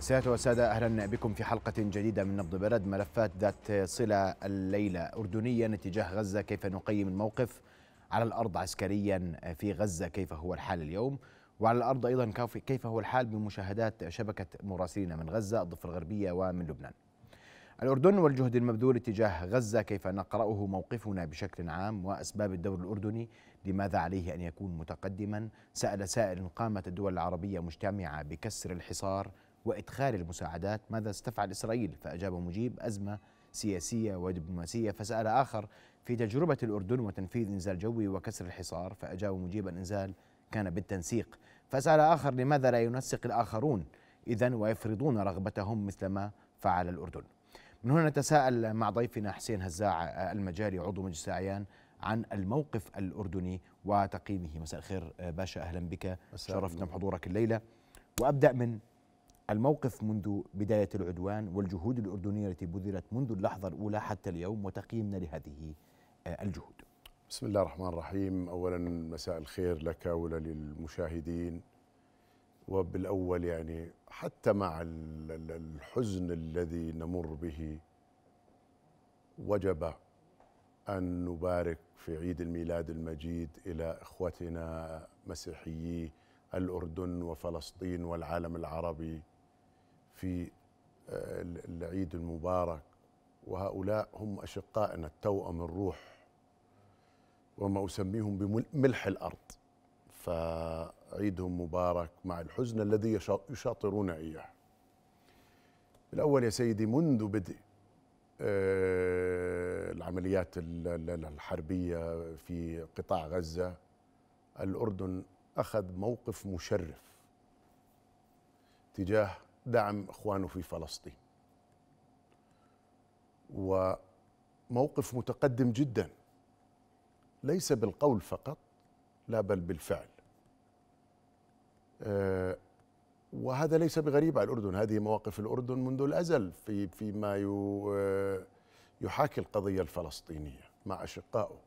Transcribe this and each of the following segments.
سيادة وسادة أهلا بكم في حلقة جديدة من نبض بلد ملفات ذات صلة الليلة أردنيا اتجاه غزة كيف نقيم الموقف على الأرض عسكريا في غزة كيف هو الحال اليوم وعلى الأرض أيضا كيف هو الحال بمشاهدات شبكة مراسلين من غزة الضفة الغربية ومن لبنان الأردن والجهد المبذول اتجاه غزة كيف نقرأه موقفنا بشكل عام وأسباب الدور الأردني لماذا عليه أن يكون متقدما سأل سائل قامت الدول العربية مجتمعة بكسر الحصار وإدخال المساعدات ماذا ستفعل إسرائيل فأجاب مجيب أزمة سياسية ودبلوماسية فسأل آخر في تجربة الأردن وتنفيذ إنزال جوي وكسر الحصار فأجاب مجيب الإنزال كان بالتنسيق فسأل آخر لماذا لا ينسق الآخرون إذا ويفرضون رغبتهم مثلما فعل الأردن من هنا نتساءل مع ضيفنا حسين هزاع المجاري عضو مجلس الاعيان عن الموقف الأردني وتقييمه مساء الخير باشا أهلا بك شرفنا بحضورك الليلة وأبدأ من الموقف منذ بداية العدوان والجهود الأردنية التي بذلت منذ اللحظة الأولى حتى اليوم وتقييمنا لهذه آه، الجهود بسم الله الرحمن الرحيم أولا مساء الخير لك وللمشاهدين وبالأول يعني حتى مع الحزن الذي نمر به وجب أن نبارك في عيد الميلاد المجيد إلى إخوتنا مسيحيي الأردن وفلسطين والعالم العربي في آه، العيد المبارك وهؤلاء هم أشقائنا التوأم الروح وما أسميهم بملح الأرض فعيدهم مبارك مع الحزن الذي يشاطرون إياه الأول يا سيدي منذ بدء آه، العمليات الحربية في قطاع غزة الأردن أخذ موقف مشرف تجاه دعم اخوانه في فلسطين وموقف متقدم جدا ليس بالقول فقط لا بل بالفعل آه، وهذا ليس بغريب على الأردن هذه مواقف الأردن منذ الأزل في فيما آه، يحاكي القضية الفلسطينية مع أشقائه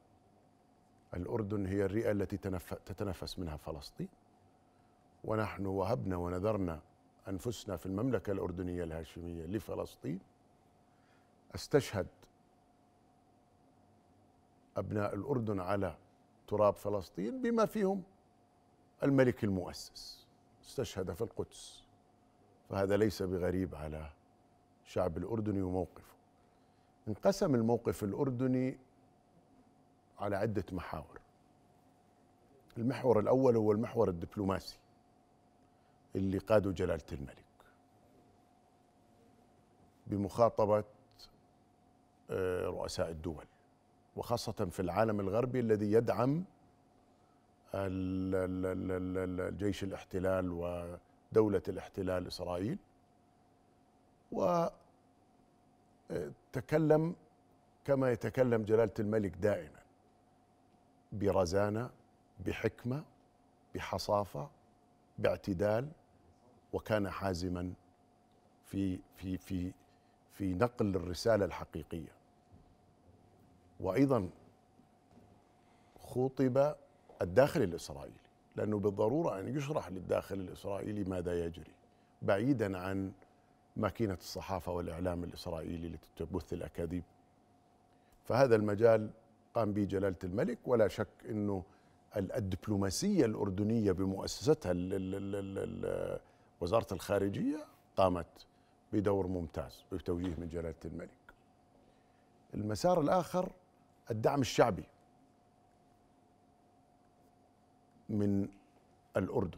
الأردن هي الرئة التي تتنفس منها فلسطين ونحن وهبنا ونذرنا أنفسنا في المملكة الأردنية الهاشمية لفلسطين استشهد أبناء الأردن على تراب فلسطين بما فيهم الملك المؤسس استشهد في القدس فهذا ليس بغريب على الشعب الأردني وموقفه انقسم الموقف الأردني على عدة محاور المحور الأول هو المحور الدبلوماسي اللي قاده جلاله الملك بمخاطبه آه، رؤساء الدول وخاصه في العالم الغربي الذي يدعم الجيش الاحتلال ودوله الاحتلال اسرائيل وتكلم آه، كما يتكلم جلاله الملك دائما برزانه بحكمه بحصافه باعتدال وكان حازما في في في في نقل الرساله الحقيقيه وايضا خطب الداخل الاسرائيلي لانه بالضروره ان يشرح للداخل الاسرائيلي ماذا يجري بعيدا عن ماكينه الصحافه والاعلام الاسرائيلي التي تبث الاكاذيب فهذا المجال قام به جلاله الملك ولا شك انه الدبلوماسيه الاردنيه بمؤسستها وزارة الخارجية قامت بدور ممتاز بتوجيه من جلالة الملك المسار الآخر الدعم الشعبي من الأردن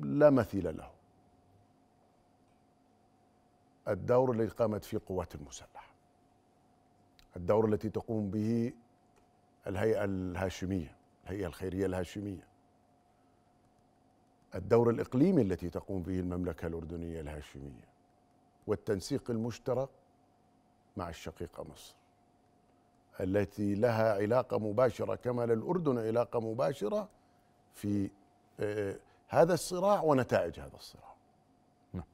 لا مثيل له الدور الذي قامت فيه قوات المسلحة الدور التي تقوم به الهيئة الهاشمية الهيئة الخيرية الهاشمية الدور الإقليمي التي تقوم به المملكة الأردنية الهاشمية والتنسيق المشترك مع الشقيقة مصر التي لها علاقة مباشرة كما للأردن علاقة مباشرة في آه، هذا الصراع ونتائج هذا الصراع نعم.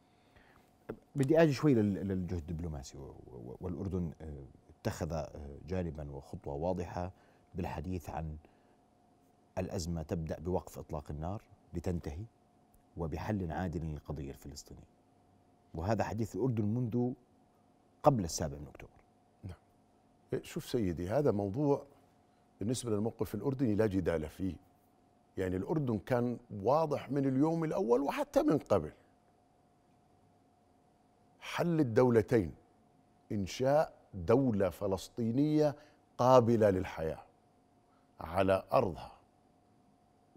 بدي اجي شوي للجهد الدبلوماسي والاردن آه، اتخذ آه، جانبا وخطوه واضحه بالحديث عن الازمه تبدا بوقف اطلاق النار لتنتهي وبحل عادل للقضية الفلسطينية وهذا حديث الأردن منذ قبل السابع من أكتوبر نعم إيه، شوف سيدي هذا موضوع بالنسبة للموقف الأردني لا جدال فيه يعني الأردن كان واضح من اليوم الأول وحتى من قبل حل الدولتين إنشاء دولة فلسطينية قابلة للحياة على أرضها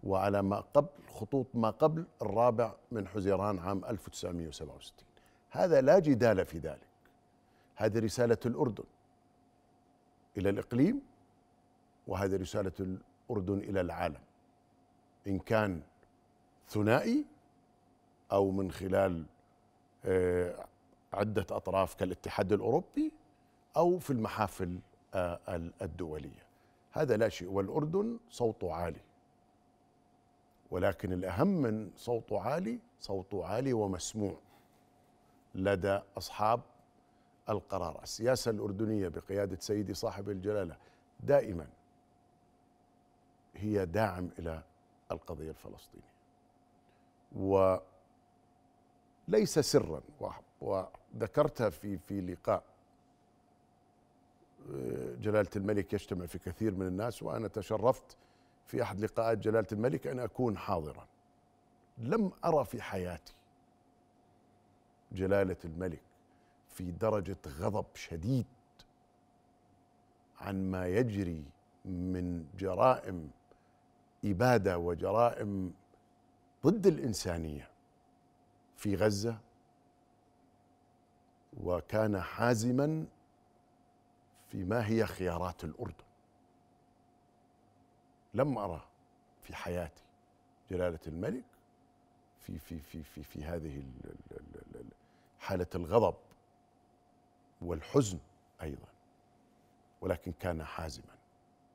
وعلى ما قبل خطوط ما قبل الرابع من حزيران عام 1967 هذا لا جدال في ذلك هذه رسالة الأردن إلى الإقليم وهذه رسالة الأردن إلى العالم إن كان ثنائي أو من خلال آه، عدة أطراف كالاتحاد الأوروبي أو في المحافل آه، الدولية هذا لا شيء والأردن صوته عالي ولكن الأهم من صوته عالي صوته عالي ومسموع لدى أصحاب القرار السياسة الأردنية بقيادة سيدي صاحب الجلالة دائما هي داعم إلى القضية الفلسطينية وليس سرا وذكرتها في في لقاء آه، جلالة الملك يجتمع في كثير من الناس وأنا تشرفت في أحد لقاءات جلالة الملك أن أكون حاضرا لم أرى في حياتي جلالة الملك في درجة غضب شديد عن ما يجري من جرائم إبادة وجرائم ضد الإنسانية في غزة وكان حازما في ما هي خيارات الأردن لم أرى في حياتي جلالة الملك في في في في في هذه حالة الغضب والحزن أيضا ولكن كان حازما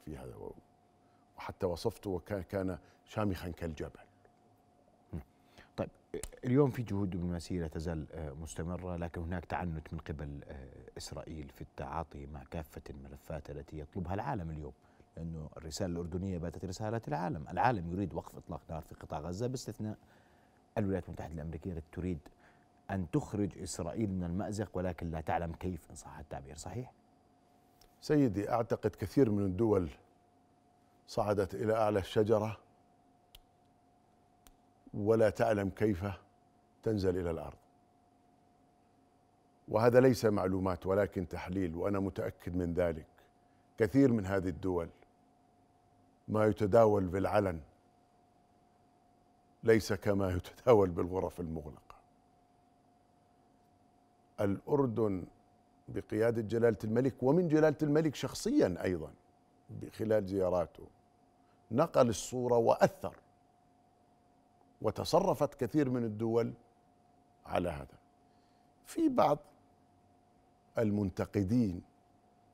في هذا وحتى وصفته وكان كان شامخا كالجبل طيب اليوم في جهود دبلوماسيه لا تزال آه، مستمرة لكن هناك تعنت من قبل آه، إسرائيل في التعاطي مع كافة الملفات التي يطلبها العالم اليوم أنه الرسالة الأردنية باتت رسالة العالم العالم يريد وقف إطلاق نار في قطاع غزة باستثناء الولايات المتحدة الأمريكية التي تريد أن تخرج إسرائيل من المأزق ولكن لا تعلم كيف إن صح التعبير صحيح؟ سيدي أعتقد كثير من الدول صعدت إلى أعلى الشجرة ولا تعلم كيف تنزل إلى الأرض وهذا ليس معلومات ولكن تحليل وأنا متأكد من ذلك كثير من هذه الدول ما يتداول بالعلن ليس كما يتداول بالغرف المغلقه الاردن بقياده جلاله الملك ومن جلاله الملك شخصيا ايضا خلال زياراته نقل الصوره واثر وتصرفت كثير من الدول على هذا في بعض المنتقدين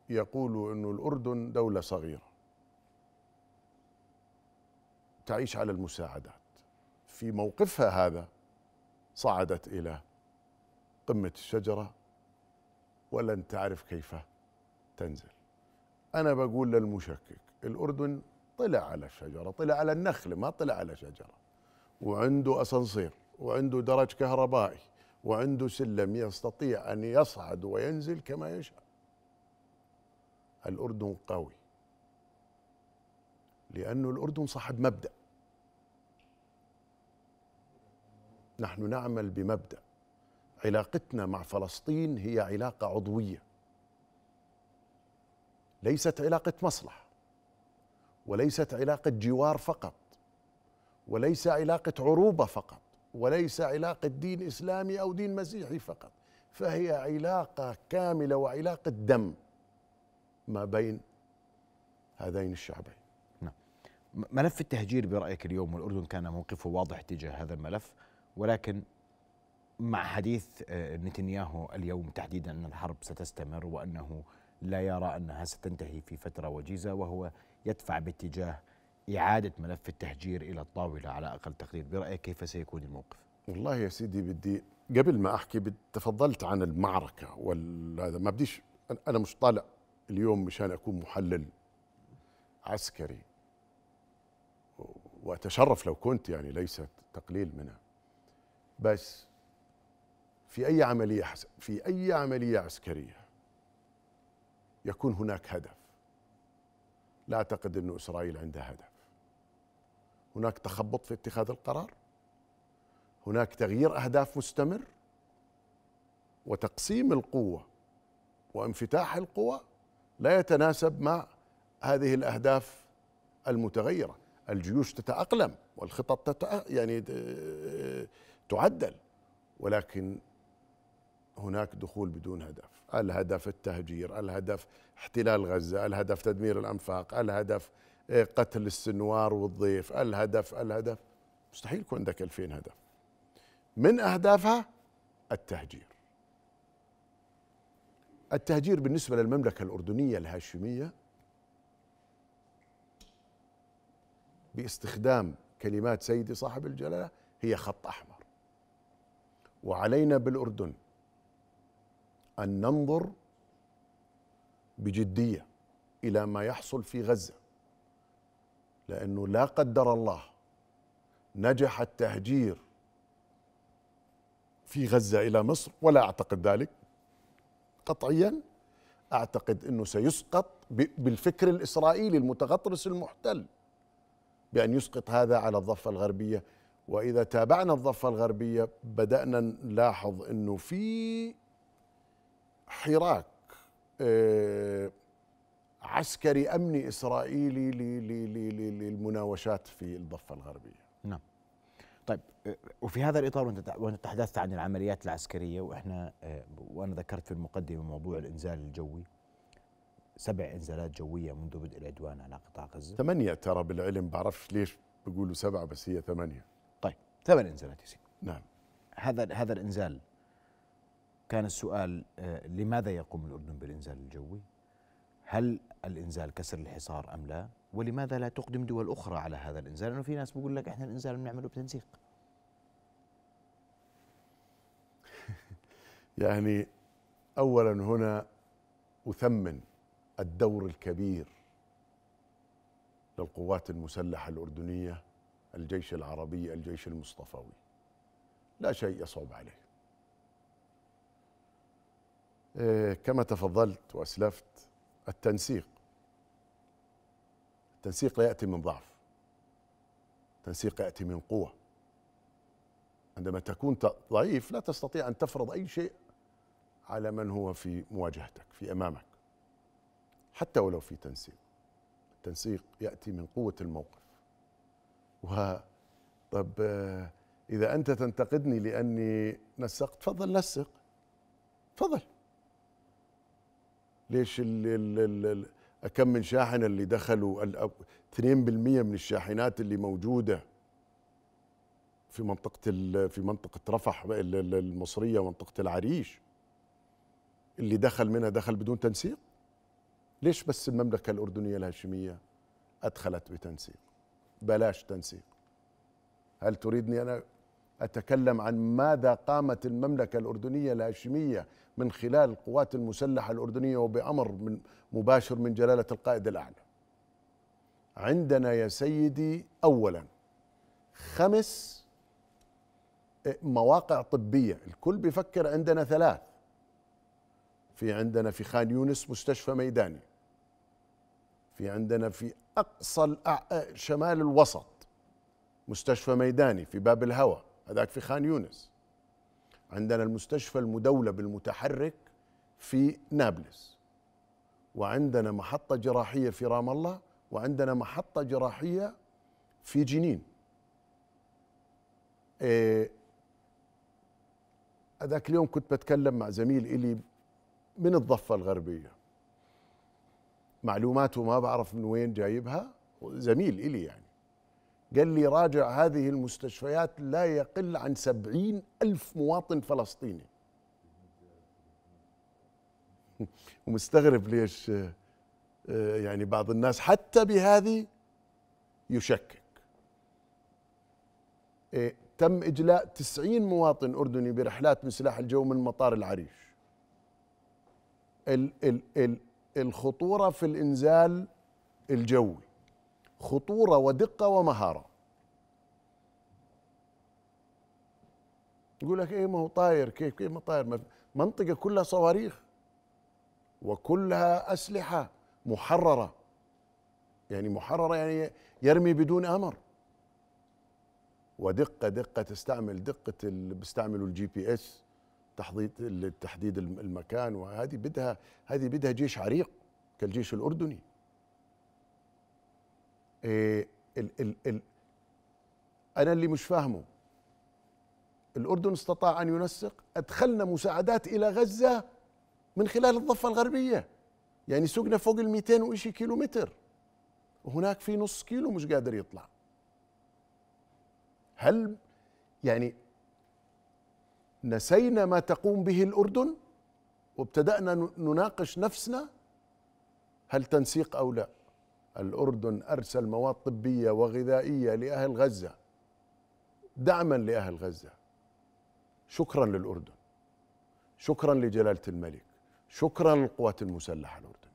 يقولوا أن الأردن دولة صغيرة تعيش على المساعدات في موقفها هذا صعدت الى قمه الشجره ولن تعرف كيف تنزل انا بقول للمشكك الاردن طلع على الشجره طلع على النخله ما طلع على شجره وعنده اسانسير وعنده درج كهربائي وعنده سلم يستطيع ان يصعد وينزل كما يشاء الاردن قوي لانه الاردن صاحب مبدا نحن نعمل بمبدا علاقتنا مع فلسطين هي علاقه عضويه ليست علاقه مصلحه وليست علاقه جوار فقط وليس علاقه عروبه فقط وليس علاقه دين اسلامي او دين مسيحي فقط فهي علاقه كامله وعلاقه دم ما بين هذين الشعبين نعم. ملف التهجير برأيك اليوم والأردن كان موقفه واضح تجاه هذا الملف ولكن مع حديث آه، نتنياهو اليوم تحديدا أن الحرب ستستمر وأنه لا يرى أنها ستنتهي في فترة وجيزة وهو يدفع باتجاه إعادة ملف التهجير إلى الطاولة على أقل تقدير برأيك كيف سيكون الموقف؟ والله يا سيدي بدي قبل ما أحكي تفضلت عن المعركة وهذا ما بديش أنا مش طالع اليوم مشان أكون محلل عسكري وأتشرف لو كنت يعني ليست تقليل منها بس في أي عملية في أي عملية عسكرية يكون هناك هدف لا أعتقد أن إسرائيل عندها هدف هناك تخبط في اتخاذ القرار هناك تغيير أهداف مستمر وتقسيم القوة وانفتاح القوى لا يتناسب مع هذه الأهداف المتغيرة الجيوش تتأقلم والخطط تتأ... يعني تعدل ولكن هناك دخول بدون هدف الهدف التهجير الهدف احتلال غزة الهدف تدمير الأنفاق الهدف إيه، قتل السنوار والضيف الهدف الهدف مستحيل يكون عندك 2000 هدف من أهدافها التهجير التهجير بالنسبة للمملكة الأردنية الهاشمية باستخدام كلمات سيدي صاحب الجلالة هي خط أحمر وعلينا بالاردن ان ننظر بجديه الى ما يحصل في غزه لانه لا قدر الله نجح التهجير في غزه الى مصر ولا اعتقد ذلك قطعيا اعتقد انه سيسقط بالفكر الاسرائيلي المتغطرس المحتل بان يسقط هذا على الضفه الغربيه واذا تابعنا الضفه الغربيه بدانا نلاحظ انه في حراك آه، عسكري امني اسرائيلي للمناوشات في الضفه الغربيه. نعم. طيب آه، وفي هذا الاطار وانت تحدثت عن العمليات العسكريه واحنا آه، وانا ذكرت في المقدمه موضوع الانزال الجوي سبع انزالات جويه منذ بدء العدوان على قطاع غزه ثمانيه ترى بالعلم بعرفش ليش بيقولوا سبعه بس هي ثمانيه ثمان انزالات يا نعم هذا هذا الانزال كان السؤال آه، لماذا يقوم الاردن بالانزال الجوي؟ هل الانزال كسر الحصار ام لا؟ ولماذا لا تقدم دول اخرى على هذا الانزال؟ لانه في ناس بيقول لك احنا الانزال بنعمله بتنسيق. يعني اولا هنا اثمن الدور الكبير للقوات المسلحه الاردنيه الجيش العربي الجيش المصطفوي لا شيء يصعب عليه آه، كما تفضلت واسلفت التنسيق التنسيق لا ياتي من ضعف التنسيق ياتي من قوه عندما تكون ضعيف لا تستطيع ان تفرض اي شيء على من هو في مواجهتك في امامك حتى ولو في تنسيق التنسيق ياتي من قوه الموقف و طب اذا انت تنتقدني لاني نسقت تفضل نسق تفضل ليش ال ال ال كم من شاحنة اللي دخلوا 2% من الشاحنات اللي موجودة في منطقة في منطقة رفح المصرية منطقة العريش اللي دخل منها دخل بدون تنسيق ليش بس المملكة الأردنية الهاشمية أدخلت بتنسيق بلاش تنسيق هل تريدني أنا أتكلم عن ماذا قامت المملكة الأردنية الهاشمية من خلال القوات المسلحة الأردنية وبأمر من مباشر من جلالة القائد الأعلى عندنا يا سيدي أولا خمس مواقع طبية الكل بيفكر عندنا ثلاث في عندنا في خان يونس مستشفى ميداني في عندنا في اقصى شمال الوسط مستشفى ميداني في باب الهوى هذاك في خان يونس عندنا المستشفى المدولب المتحرك في نابلس وعندنا محطة جراحية في رام الله وعندنا محطة جراحية في جنين إيه، هذاك اليوم كنت بتكلم مع زميل إلي من الضفة الغربية معلوماته ما بعرف من وين جايبها زميل إلي يعني قال لي راجع هذه المستشفيات لا يقل عن سبعين ألف مواطن فلسطيني ومستغرب ليش آه، آه، يعني بعض الناس حتى بهذه يشكك إيه، تم إجلاء تسعين مواطن أردني برحلات من سلاح الجو من مطار العريش ال ال ال الخطورة في الإنزال الجوي خطورة ودقة ومهارة يقول لك ايه ما هو طاير كيف كيف ما طاير منطقة كلها صواريخ وكلها أسلحة محررة يعني محررة يعني يرمي بدون أمر ودقة دقة تستعمل دقة اللي بيستعملوا الجي بي اس تحديد تحديد المكان وهذه بدها هذه بدها جيش عريق كالجيش الاردني إيه ال ال ال انا اللي مش فاهمه الاردن استطاع ان ينسق ادخلنا مساعدات الى غزه من خلال الضفه الغربيه يعني سوقنا فوق ال 200 وشي كيلو متر وهناك في نص كيلو مش قادر يطلع هل يعني نسينا ما تقوم به الأردن وابتدأنا نناقش نفسنا هل تنسيق أو لا الأردن أرسل مواد طبية وغذائية لأهل غزة دعما لأهل غزة شكرا للأردن شكرا لجلالة الملك شكرا للقوات المسلحة الأردنية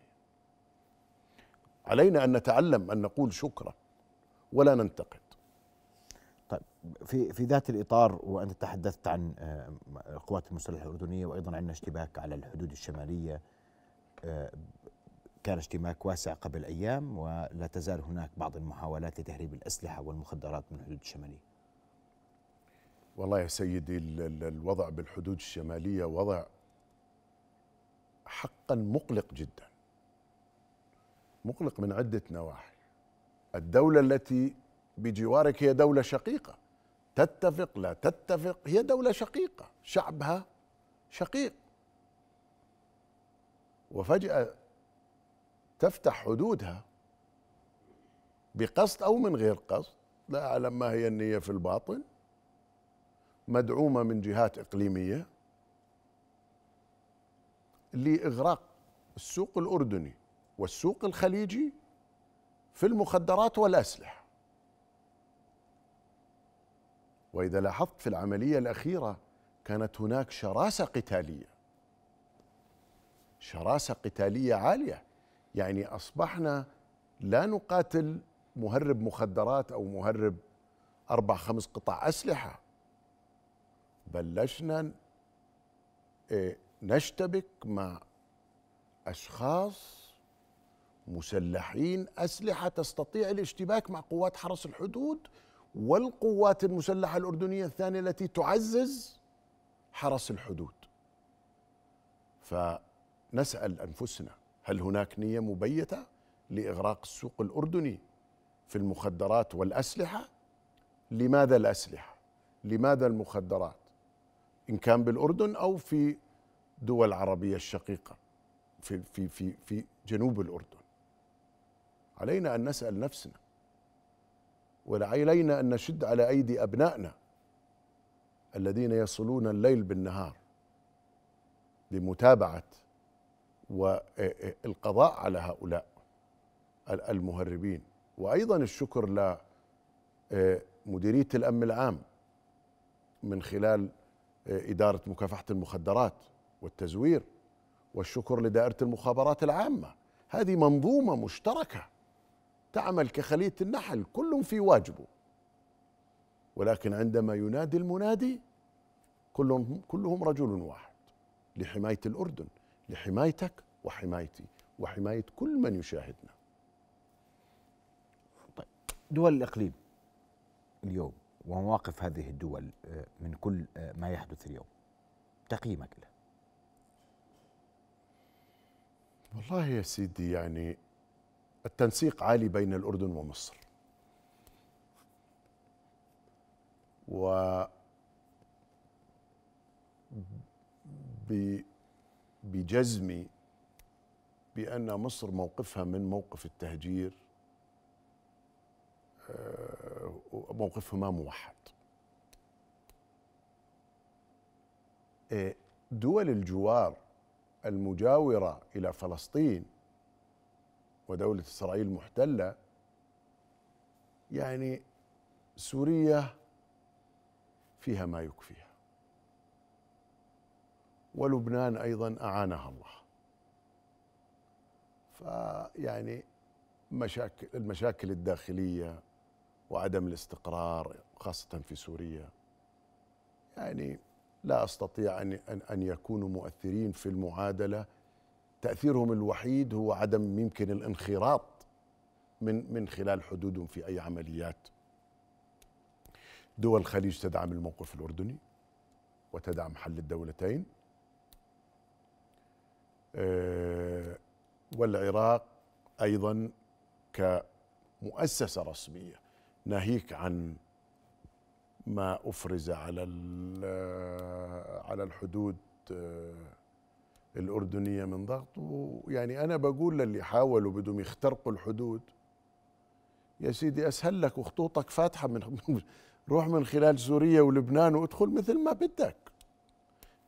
علينا أن نتعلم أن نقول شكرا ولا ننتقل في في ذات الاطار وانت تحدثت عن القوات آه، المسلحه الاردنيه وايضا عندنا اشتباك على الحدود الشماليه آه، كان اشتباك واسع قبل ايام ولا تزال هناك بعض المحاولات لتهريب الاسلحه والمخدرات من الحدود الشماليه. والله يا سيدي الوضع بالحدود الشماليه وضع حقا مقلق جدا. مقلق من عده نواحي. الدوله التي بجوارك هي دوله شقيقه. تتفق لا تتفق هي دولة شقيقة شعبها شقيق وفجأة تفتح حدودها بقصد أو من غير قصد لا أعلم ما هي النية في الباطن مدعومة من جهات إقليمية لإغراق السوق الأردني والسوق الخليجي في المخدرات والأسلحة واذا لاحظت في العمليه الاخيره كانت هناك شراسه قتاليه شراسه قتاليه عاليه يعني اصبحنا لا نقاتل مهرب مخدرات او مهرب اربع خمس قطع اسلحه بلشنا إيه، نشتبك مع اشخاص مسلحين اسلحه تستطيع الاشتباك مع قوات حرس الحدود والقوات المسلحة الأردنية الثانية التي تعزز حرس الحدود فنسأل أنفسنا هل هناك نية مبيتة لإغراق السوق الأردني في المخدرات والأسلحة لماذا الأسلحة لماذا المخدرات إن كان بالأردن أو في دول عربية الشقيقة في, في, في, في جنوب الأردن علينا أن نسأل نفسنا ولعلينا أن نشد على أيدي أبنائنا الذين يصلون الليل بالنهار لمتابعة والقضاء على هؤلاء المهربين وأيضا الشكر لمديرية الأمن العام من خلال إدارة مكافحة المخدرات والتزوير والشكر لدائرة المخابرات العامة هذه منظومة مشتركة تعمل كخلية النحل كل في واجبه ولكن عندما ينادي المنادي كلهم كلهم رجل واحد لحماية الأردن لحمايتك وحمايتي وحماية كل من يشاهدنا طيب دول الإقليم اليوم ومواقف هذه الدول آه، من كل آه، ما يحدث اليوم تقييمك له والله يا سيدي يعني التنسيق عالي بين الأردن ومصر و بجزمي بأن مصر موقفها من موقف التهجير آه، موقفهما موحد آه، دول الجوار المجاورة إلى فلسطين ودولة إسرائيل محتلة يعني سوريا فيها ما يكفيها ولبنان أيضا أعانها الله فيعني مشاكل المشاكل الداخلية وعدم الاستقرار خاصة في سوريا يعني لا أستطيع أن أن يكونوا مؤثرين في المعادلة تاثيرهم الوحيد هو عدم يمكن الانخراط من من خلال حدودهم في اي عمليات دول الخليج تدعم الموقف الاردني وتدعم حل الدولتين آه، والعراق ايضا كمؤسسه رسميه ناهيك عن ما افرز على على الحدود آه، الأردنية من ضغط ويعني أنا بقول للي حاولوا بدهم يخترقوا الحدود يا سيدي أسهل لك وخطوطك فاتحة من روح من خلال سوريا ولبنان وادخل مثل ما بدك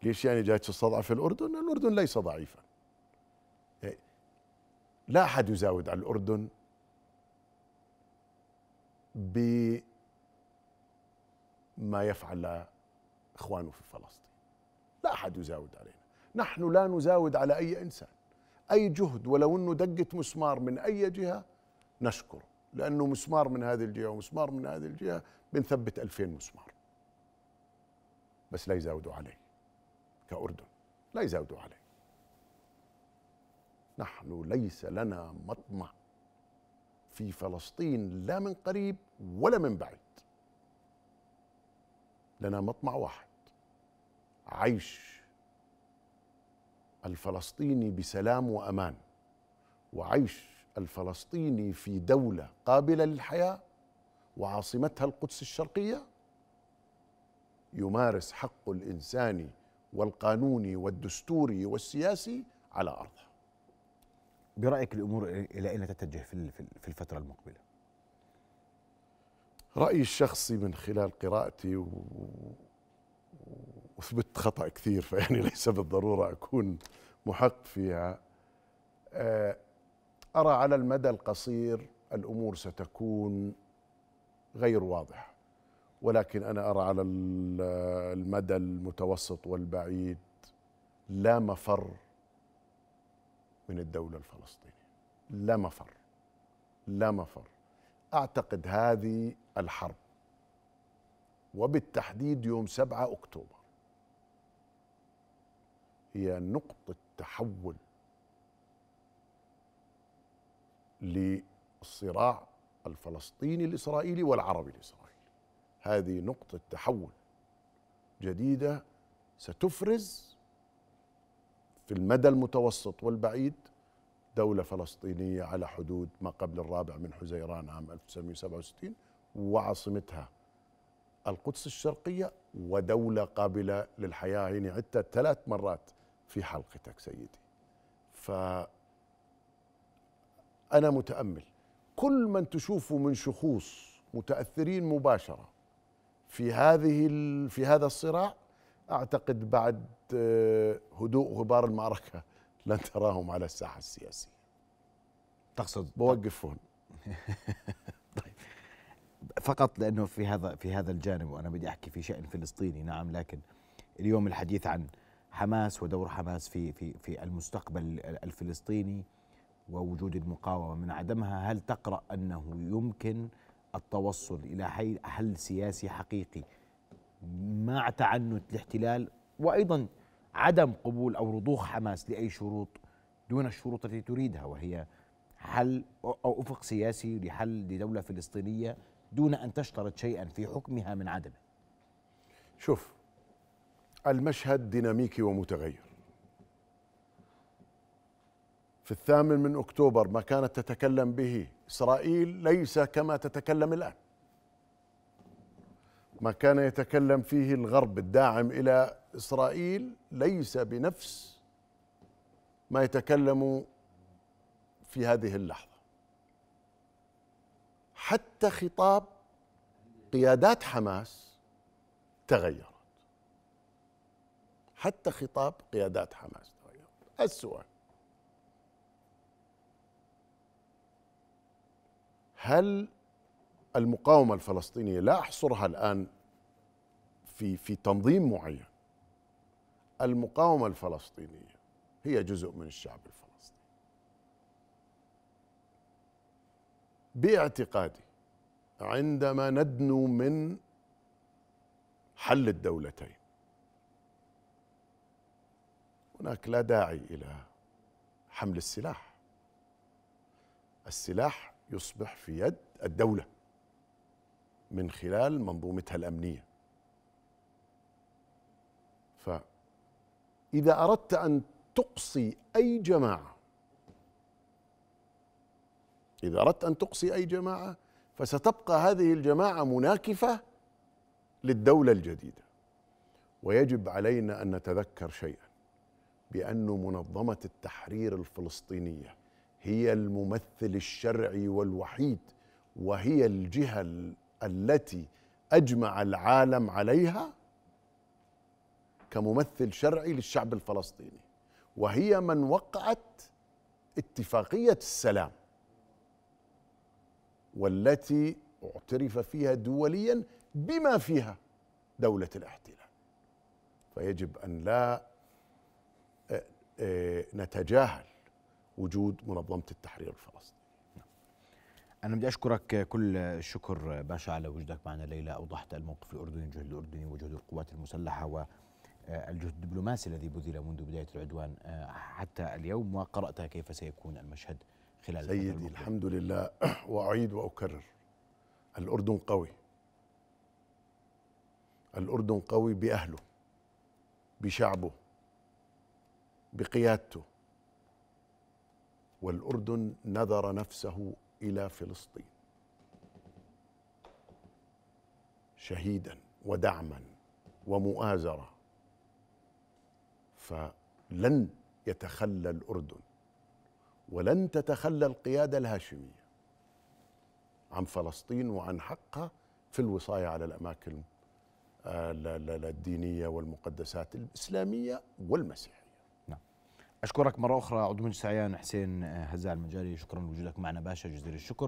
ليش يعني جايتش الصدعة في الأردن؟ الأردن ليس ضعيفا يعني لا أحد يزاود على الأردن بما يفعل إخوانه في فلسطين لا أحد يزاود علينا نحن لا نزاود على أي إنسان أي جهد ولو أنه دقة مسمار من أي جهة نشكره لأنه مسمار من هذه الجهة ومسمار من هذه الجهة بنثبت ألفين مسمار بس لا يزاودوا عليه كأردن لا يزاودوا عليه نحن ليس لنا مطمع في فلسطين لا من قريب ولا من بعيد لنا مطمع واحد عيش الفلسطيني بسلام وامان وعيش الفلسطيني في دوله قابله للحياه وعاصمتها القدس الشرقيه يمارس حقه الانساني والقانوني والدستوري والسياسي على ارضها. برايك الامور الى اين تتجه في الفتره المقبله؟ رايي الشخصي من خلال قراءتي و وثبت خطا كثير فيعني ليس بالضروره اكون محق فيها آه، ارى على المدى القصير الامور ستكون غير واضحه ولكن انا ارى على المدى المتوسط والبعيد لا مفر من الدوله الفلسطينيه لا مفر لا مفر اعتقد هذه الحرب وبالتحديد يوم 7 اكتوبر هي نقطة تحول للصراع الفلسطيني الإسرائيلي والعربي الإسرائيلي هذه نقطة تحول جديدة ستفرز في المدى المتوسط والبعيد دولة فلسطينية على حدود ما قبل الرابع من حزيران عام 1967 وعاصمتها القدس الشرقية ودولة قابلة للحياة هنا يعني عدتها ثلاث مرات في حلقتك سيدي ف أنا متأمل كل من تشوفه من شخوص متأثرين مباشرة في هذه في هذا الصراع أعتقد بعد آه، هدوء غبار المعركة لن تراهم على الساحة السياسية تقصد بوقف هون طيب فقط لأنه في هذا في هذا الجانب وأنا بدي أحكي في شأن فلسطيني نعم لكن اليوم الحديث عن حماس ودور حماس في في في المستقبل الفلسطيني ووجود المقاومه من عدمها هل تقرا انه يمكن التوصل الى حل سياسي حقيقي مع تعنت الاحتلال وايضا عدم قبول او رضوخ حماس لاي شروط دون الشروط التي تريدها وهي حل او افق سياسي لحل لدوله فلسطينيه دون ان تشترط شيئا في حكمها من عدمه. شوف المشهد ديناميكي ومتغير في الثامن من أكتوبر ما كانت تتكلم به إسرائيل ليس كما تتكلم الآن ما كان يتكلم فيه الغرب الداعم إلى إسرائيل ليس بنفس ما يتكلم في هذه اللحظة حتى خطاب قيادات حماس تغير حتى خطاب قيادات حماس السؤال هل المقاومة الفلسطينية لا أحصرها الآن في في تنظيم معين المقاومة الفلسطينية هي جزء من الشعب الفلسطيني باعتقادي عندما ندنو من حل الدولتين هناك لا داعي الى حمل السلاح السلاح يصبح في يد الدوله من خلال منظومتها الامنيه فاذا اردت ان تقصي اي جماعه اذا اردت ان تقصي اي جماعه فستبقى هذه الجماعه مناكفه للدوله الجديده ويجب علينا ان نتذكر شيئا بأن منظمة التحرير الفلسطينية هي الممثل الشرعي والوحيد وهي الجهة التي أجمع العالم عليها كممثل شرعي للشعب الفلسطيني وهي من وقعت اتفاقية السلام والتي اعترف فيها دوليا بما فيها دولة الاحتلال فيجب أن لا آه، نتجاهل وجود منظمه التحرير الفلسطيني. نعم. انا بدي اشكرك كل الشكر باشا على وجودك معنا الليله اوضحت الموقف الاردني الجهد الاردني وجهد القوات المسلحه و الجهد الدبلوماسي الذي بذل منذ بدايه العدوان آه، حتى اليوم وقرات كيف سيكون المشهد خلال سيدي الحمد لله واعيد واكرر الاردن قوي الأردن قوي بأهله بشعبه بقيادته والاردن نذر نفسه الى فلسطين شهيدا ودعما ومؤازره فلن يتخلى الاردن ولن تتخلى القياده الهاشميه عن فلسطين وعن حقها في الوصايه على الاماكن آه، الدينيه والمقدسات الاسلاميه والمسيحيه أشكرك مرة أخرى عضو مجلس أعيان حسين آه، هزاع المجاري شكرا لوجودك معنا باشا جزيل الشكر